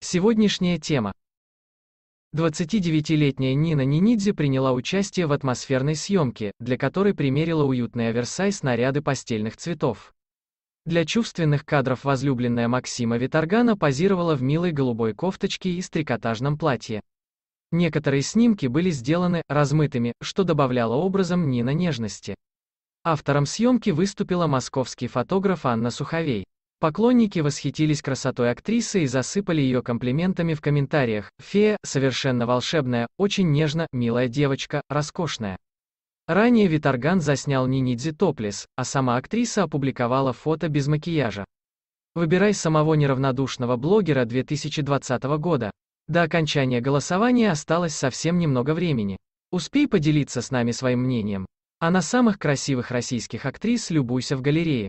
Сегодняшняя тема. 29-летняя Нина Нинидзе приняла участие в атмосферной съемке, для которой примерила уютный оверсай наряды постельных цветов. Для чувственных кадров возлюбленная Максима Виторгана позировала в милой голубой кофточке и трикотажном платье. Некоторые снимки были сделаны размытыми, что добавляло образом Нина нежности. Автором съемки выступила московский фотограф Анна Суховей. Поклонники восхитились красотой актрисы и засыпали ее комплиментами в комментариях. Фея, совершенно волшебная, очень нежно, милая девочка, роскошная. Ранее Виторган заснял Нинидзи Топлес, а сама актриса опубликовала фото без макияжа. Выбирай самого неравнодушного блогера 2020 года. До окончания голосования осталось совсем немного времени. Успей поделиться с нами своим мнением. А на самых красивых российских актрис любуйся в галерее.